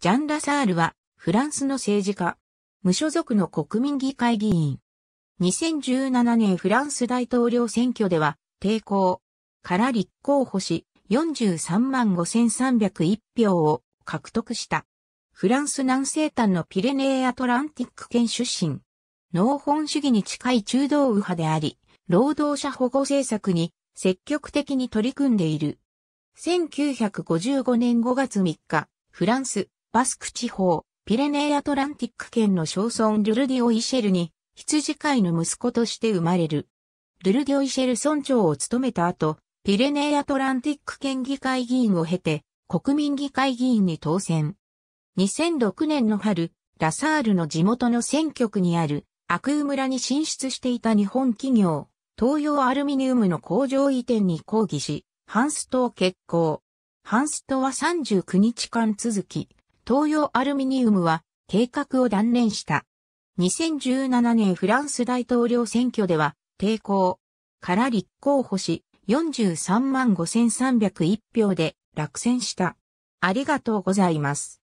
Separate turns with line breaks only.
ジャン・ラサールは、フランスの政治家、
無所属の国民議会議員。2017年フランス大統領選挙では、抵抗から立候補し、43万5301票を獲得した。フランス南西端のピレネーアトランティック県出身。農本主義に近い中道右派であり、労働者保護政策に積極的に取り組んでいる。1955年5月3日、フランス、バスク地方、ピレネーアトランティック県の小村ルルディオ・イシェルに、羊飼いの息子として生まれる。ルルディオ・イシェル村長を務めた後、ピレネーアトランティック県議会議員を経て、国民議会議員に当選。2006年の春、ラサールの地元の選挙区にある、アクー村に進出していた日本企業、東洋アルミニウムの工場移転に抗議し、ハンストを決行。ハンストは39日間続き、東洋アルミニウムは計画を断念した。2017年フランス大統領選挙では抵抗から立候補し43万5301票で落選した。
ありがとうございます。